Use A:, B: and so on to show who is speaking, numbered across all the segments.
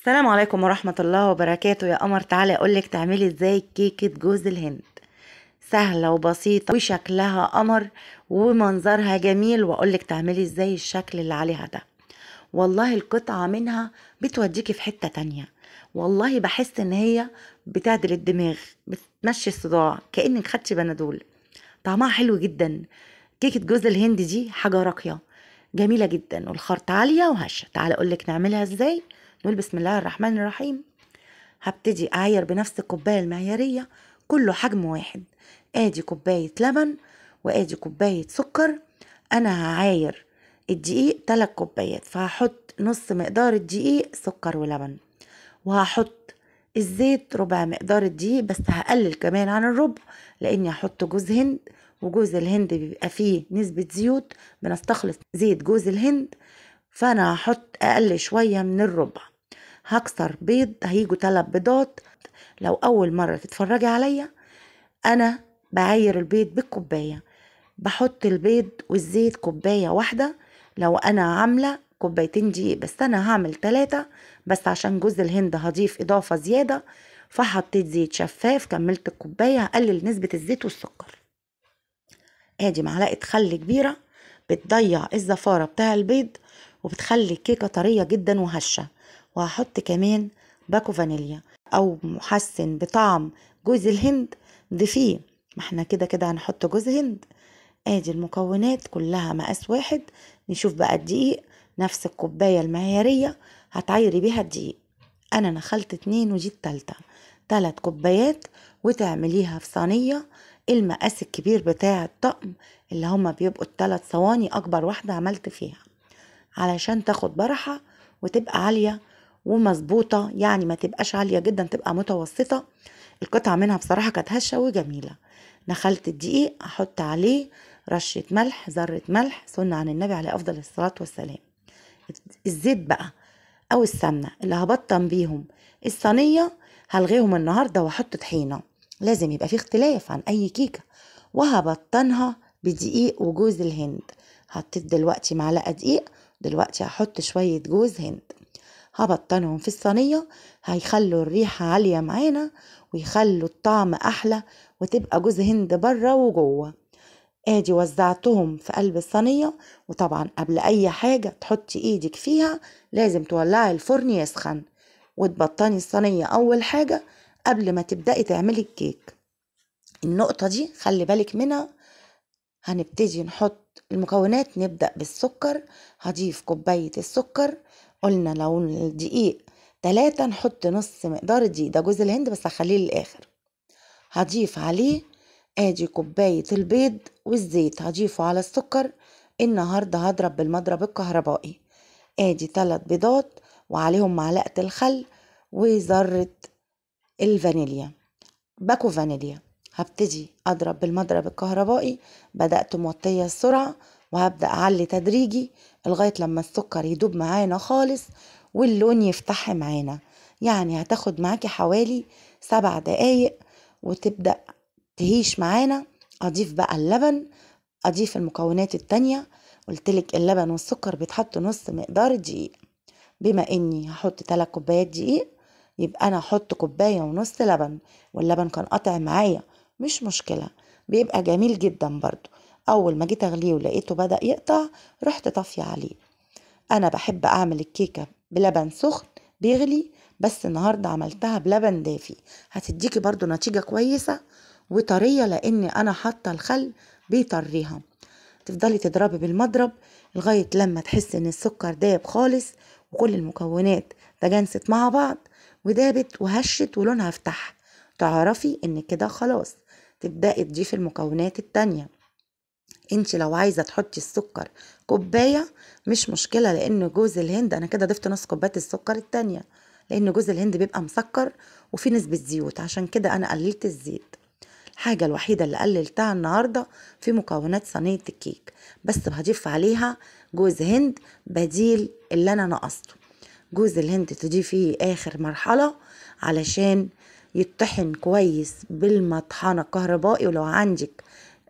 A: السلام عليكم ورحمة الله وبركاته يا قمر تعالي اقولك تعملي ازاي كيكة جوز الهند سهلة وبسيطة وشكلها قمر ومنظرها جميل واقولك تعملي ازاي الشكل اللي عليها ده والله القطعة منها بتوديكي في حتة تانية والله بحس ان هي بتعدل الدماغ بتمشي الصداع كأنك خدتي بنادول طعمها حلو جدا كيكة جوز الهند دي حاجة راقية جميلة جدا والخرطة عالية وهشة تعالي اقولك نعملها ازاي نقول بسم الله الرحمن الرحيم هبتدي أعير بنفس الكوباية المعيارية كله حجم واحد ادي كوباية لبن وادي كوباية سكر أنا هعاير الدقيق تلات كوبايات فهحط نص مقدار الدقيق سكر ولبن وهحط الزيت ربع مقدار الدقيق بس هقلل كمان عن الربع لاني هحط جوز هند وجوز الهند بيبقى فيه نسبة زيوت بنستخلص زيت جوز الهند فانا هحط اقل شوية من الربع هكسر بيض هيجوا تلات بيضات لو أول مرة تتفرجي عليا أنا بعاير البيض بالكوباية بحط البيض والزيت كوباية واحدة لو أنا عاملة كوبايتين دقيق بس أنا هعمل تلاتة بس عشان جوز الهند هضيف إضافة زيادة فحطيت زيت شفاف كملت الكوباية هقلل نسبة الزيت والسكر ادي معلقة خل كبيرة بتضيع الزفارة بتاع البيض وبتخلي الكيكة طرية جدا وهشة وهحط كمان باكو فانيليا او محسن بطعم جوز الهند ضيفيه ما احنا كده كده هنحط جوز هند ادي المكونات كلها مقاس واحد نشوف بقى الدقيق نفس الكوباية المعيارية هتعيري بيها الدقيق انا نخلت اتنين ودي التالتة تلات كوبايات وتعمليها في صينية المقاس الكبير بتاع الطقم اللي هما بيبقوا التلات صواني اكبر واحدة عملت فيها علشان تاخد برحة وتبقى عالية ومظبوطه يعني ما تبقاش عاليه جدا تبقى متوسطه القطعه منها بصراحه كانت هشه وجميله نخلت الدقيق احط عليه رشه ملح ذره ملح سنه عن النبي عليه افضل الصلاه والسلام الزيت بقى او السمنه اللي هبطن بيهم الصينيه هلغيهم النهارده واحط طحينه لازم يبقى في اختلاف عن اي كيكه وهبطنها بدقيق وجوز الهند حطيت دلوقتي معلقه دقيق دلوقتي هحط شويه جوز هند هبطنهم في الصينية هيخلوا الريحة عالية معانا ويخلوا الطعم أحلى وتبقى جوز هند بره وجوه ادي وزعتهم في قلب الصينية وطبعا قبل أي حاجة تحطي ايدك فيها لازم تولعي الفرن يسخن وتبطني الصينية أول حاجة قبل ما تبدأي تعملي الكيك النقطة دي خلي بالك منها هنبتدي نحط المكونات نبدأ بالسكر هضيف كوباية السكر قلنا لو الدقيق تلاتة نحط نص مقدار الدقيق ده جوز الهند بس هخليه للآخر هضيف عليه ادي كوباية البيض والزيت هضيفه على السكر النهاردة هضرب بالمضرب الكهربائي ادي تلات بيضات وعليهم معلقة الخل وذرة الفانيليا باكو فانيليا هبتدي اضرب بالمضرب الكهربائي بدأت موطية السرعة وهبدأ أعلي تدريجي لغاية لما السكر يدوب معانا خالص واللون يفتح معانا يعني هتاخد معاكي حوالي سبع دقايق وتبدأ تهيش معانا أضيف بقى اللبن أضيف المكونات التانية قلتلك اللبن والسكر بيتحط نص مقدار دقيق بما إني هحط تلات كوبايات دقيق يبقى أنا هحط كوباية ونص لبن واللبن كان قطع معايا مش مشكلة بيبقى جميل جدا برضو أول ما جيت أغليه ولقيته بدأ يقطع رحت طافية عليه أنا بحب أعمل الكيكة بلبن سخن بيغلي بس النهاردة عملتها بلبن دافي هتديكي برضو نتيجة كويسة وطرية لأني أنا حاطة الخل بيطريها تفضلي تضربي بالمضرب لغاية لما تحسي إن السكر داب خالص وكل المكونات تجانست مع بعض ودابت وهشت ولونها افتح تعرفي إن كده خلاص تبدأي تضيفي المكونات التانية انت لو عايزه تحطي السكر كوبايه مش مشكله لان جوز الهند انا كده ضفت نص كوبايه السكر التانية لان جوز الهند بيبقى مسكر وفي نسبه زيوت عشان كده انا قللت الزيت الحاجه الوحيده اللي قللتها النهارده في مكونات صينيه الكيك بس هضيف عليها جوز هند بديل اللي انا نقصته جوز الهند تضيفيه اخر مرحله علشان يتطحن كويس بالمطحنه الكهربائي ولو عندك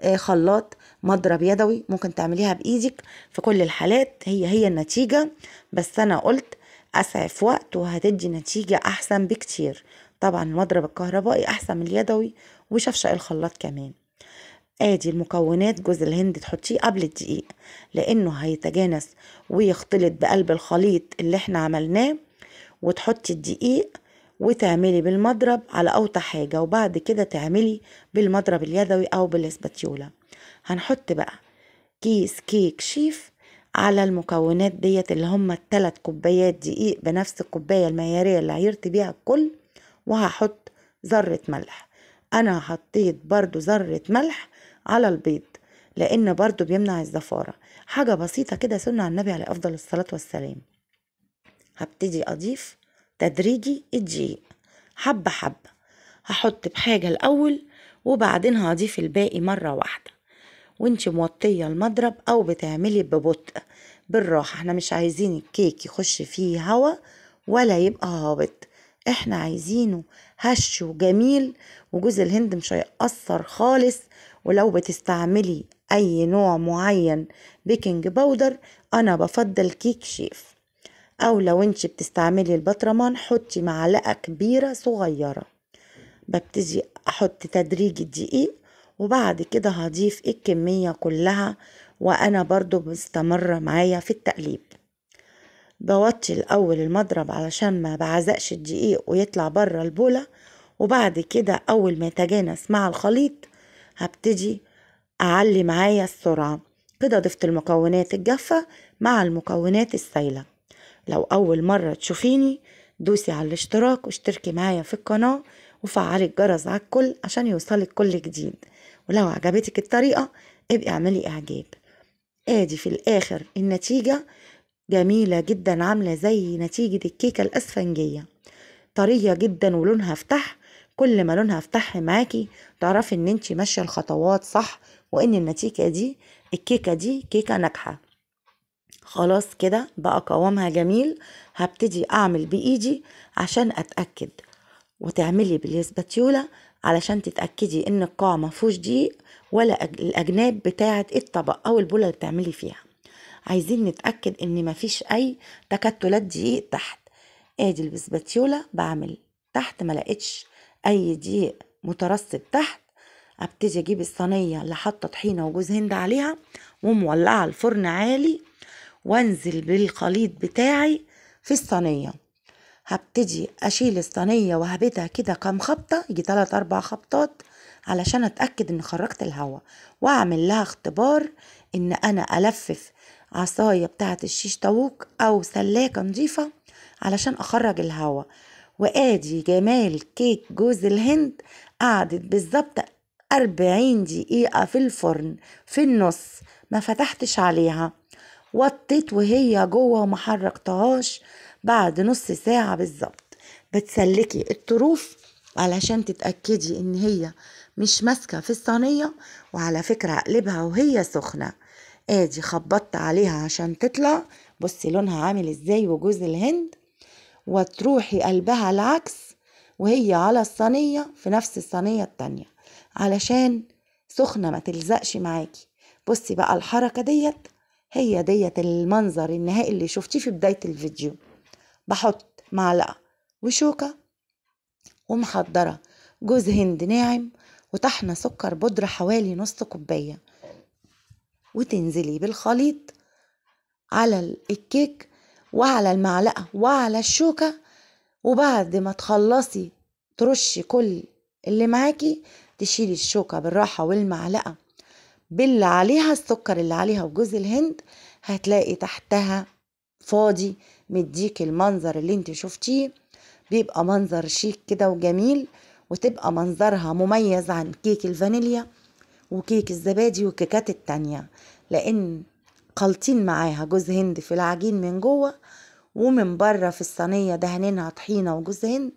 A: آه، خلاط مضرب يدوي ممكن تعمليها بايدك في كل الحالات هي هي النتيجه بس انا قلت اسعف وقت وهتدي نتيجه احسن بكتير طبعا المضرب الكهربائي احسن من اليدوي وشفشق الخلاط كمان ادي المكونات جوز الهند تحطيه قبل الدقيق لانه هيتجانس ويختلط بقلب الخليط اللي احنا عملناه وتحطي الدقيق وتعملي بالمضرب على أوطى حاجة وبعد كده تعملي بالمضرب اليدوي أو بالاسباتيولا هنحط بقى كيس كيك شيف على المكونات ديت اللي هما التلات كوبايات دقيق بنفس الكوباية المعيارية اللي عيرت بيها الكل وهحط ذرة ملح أنا حطيت برضو ذرة ملح على البيض لأن برضو بيمنع الزفارة حاجة بسيطة كده سنة على النبي عليه أفضل الصلاة والسلام هبتدي أضيف تدريجي الدقيق حبة حبة هحط بحاجة الأول وبعدين هضيف الباقي مرة واحدة وانت موطية المضرب أو بتعملي ببطء بالراحة احنا مش عايزين الكيك يخش فيه هوا ولا يبقى هابط احنا عايزينه هش وجميل وجوز الهند مش هيأثر خالص ولو بتستعملي اي نوع معين بيكنج باودر انا بفضل كيك شيف أو لو أنت بتستعملي البطرمان حطي معلقة كبيرة صغيرة ببتدي أحط تدريج الدقيق وبعد كده هضيف الكمية كلها وأنا برضو مستمرة معايا في التقليب بوطي الأول المضرب علشان ما بعزقش الدقيق ويطلع بره البولة وبعد كده أول ما يتجانس مع الخليط هبتدي أعلي معايا السرعة كده ضفت المكونات الجافة مع المكونات السايلة لو أول مرة تشوفيني دوسي على الاشتراك واشتركي معايا في القناة وفعلي الجرس على الكل عشان يوصلك كل جديد ولو عجبتك الطريقة ابقي اعملي اعجاب ادي في الاخر النتيجة جميلة جدا عاملة زي نتيجة الكيكة الاسفنجية طرية جدا ولونها افتح كل ما لونها افتح معاكي تعرفي ان انت ماشية الخطوات صح وان النتيجة دي الكيكة دي كيكة ناجحة خلاص كده بقى قوامها جميل هبتدي اعمل بايدي عشان اتاكد وتعملي بالاسباتيولا علشان تتاكدي ان القاع ما فيهوش دقيق ولا الاجناب بتاعه الطبق او البوله اللي بتعملي فيها عايزين نتاكد ان ما فيش اي تكتلات دقيق تحت ادي الاسباتيولا بعمل تحت ما لقيتش اي دقيق مترسب تحت ابتدي اجيب الصينيه اللي حاطه طحينه وجوز هند عليها ومولعه الفرن عالي وانزل بالخليط بتاعي في الصينية هبتدي اشيل الصينية وهبتها كده كام خبطة يجي تلات اربع خبطات علشان اتأكد ان خرجت الهواء واعمل لها اختبار ان انا الفف عصاية بتاعة الشيش طاووق او سلاكة نظيفة علشان اخرج الهواء وادي جمال كيك جوز الهند قعدت بالظبط أربعين دقيقة في الفرن في النص ما فتحتش عليها وطيت وهي جوه وما حركتهاش بعد نص ساعة بالظبط بتسلكي الطروف علشان تتأكدي ان هي مش ماسكة في الصينية وعلى فكرة اقلبها وهي سخنة ادي خبطت عليها عشان تطلع بصي لونها عامل ازاي وجوز الهند وتروحي قلبها العكس وهي على الصينية في نفس الصينية التانية علشان سخنة ما تلزقش معاكي بصي بقى الحركة ديت هي ديت المنظر النهائي اللي شفتيه في بداية الفيديو بحط معلقة وشوكة ومحضرة جوز هند ناعم وطحنة سكر بودرة حوالي نص كوباية وتنزلي بالخليط على الكيك وعلى المعلقة وعلى الشوكة وبعد ما تخلصي ترشي كل اللي معاكي تشيلي الشوكة بالراحة والمعلقة باللي عليها السكر اللي عليها وجوز الهند هتلاقي تحتها فاضي مديك المنظر اللي انت شفتيه بيبقى منظر شيك كده وجميل وتبقى منظرها مميز عن كيك الفانيليا وكيك الزبادي والكيكات التانية لأن خلطين معاها جوز هند في العجين من جوه ومن بره في الصينية دهنينها طحينة وجوز هند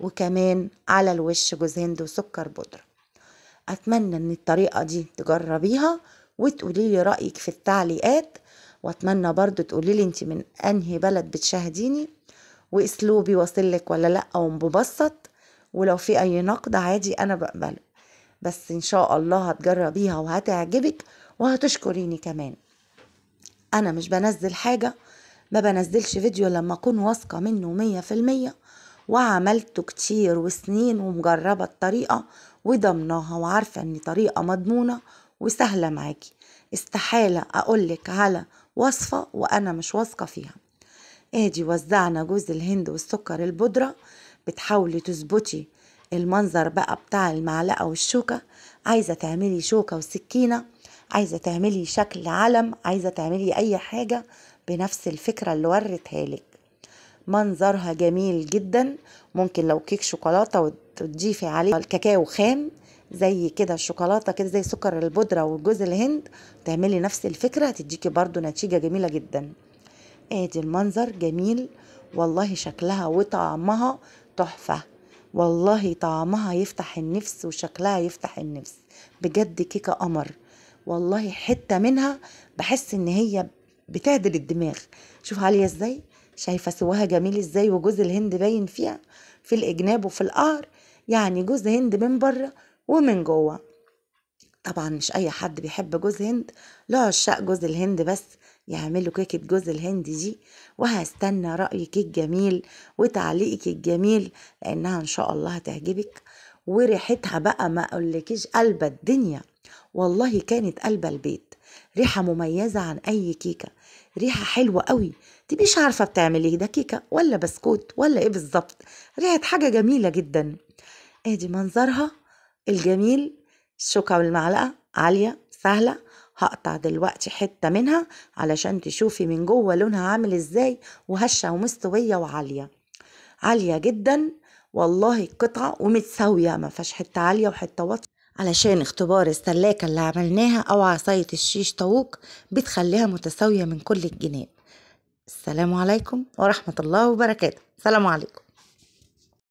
A: وكمان على الوش جوز هند وسكر بودرة أتمنى إن الطريقة دي تجربيها وتقولي لي رأيك في التعليقات وأتمنى برضو تقولي لي أنت من أنهي بلد بتشاهديني وأسلوبي واصلك ولا لأ ومبسط ولو في أي نقد عادي أنا بقبله بس إن شاء الله هتجربيها وهتعجبك وهتشكريني كمان أنا مش بنزل حاجة ما بنزلش فيديو لما أكون واثقة منه مية في المية وعملته كتير وسنين ومجربة الطريقة وضمناها وعارفة ان طريقة مضمونة وسهلة معاكي استحالة اقولك على وصفة وانا مش واثقة فيها ادي وزعنا جوز الهند والسكر البودرة بتحاولي تظبطي المنظر بقى بتاع المعلقة والشوكة عايزة تعملي شوكة وسكينة عايزة تعملي شكل علم عايزة تعملي اي حاجة بنفس الفكرة اللي ورتها لك منظرها جميل جدا ممكن لو كيك شوكولاته وتضيفي عليه الكاكاو خام زي كده الشوكولاته كده زي سكر البودره وجوز الهند تعملي نفس الفكره هتديكي برده نتيجه جميله جدا ادي المنظر جميل والله شكلها وطعمها تحفه والله طعمها يفتح النفس وشكلها يفتح النفس بجد كيكه قمر والله حته منها بحس ان هي بتعدل الدماغ شوف عاليه ازاي شايفه سواها جميل ازاي وجوز الهند باين فيها في الاجناب وفي القهر يعني جوز هند من بره ومن جوه طبعا مش اي حد بيحب جوز هند له عشاق جوز الهند بس يعملوا كيكة جوز الهند دي وهستنى رأيك الجميل وتعليقك الجميل لأنها إن شاء الله هتعجبك وريحتها بقى ما أقولكيش قلب الدنيا والله كانت قلب البيت ريحة مميزة عن أي كيكة ريحة حلوة قوي دي مش عارفة بتعمل ايه ده كيكة ولا بسكوت ولا ايه بالظبط ريحة حاجة جميلة جدا ادي منظرها الجميل الشوكة والمعلقة عالية سهلة هقطع دلوقتي حتة منها علشان تشوفي من جوه لونها عامل ازاي وهشة ومستوية وعالية عالية جدا والله قطعة ومتساوية ما فيهاش حتة عالية وحتة واطية علشان اختبار السلاكة اللي عملناها أو عصاية الشيش طاووق بتخليها متساوية من كل الجناب السلام عليكم ورحمة الله وبركاته سلام عليكم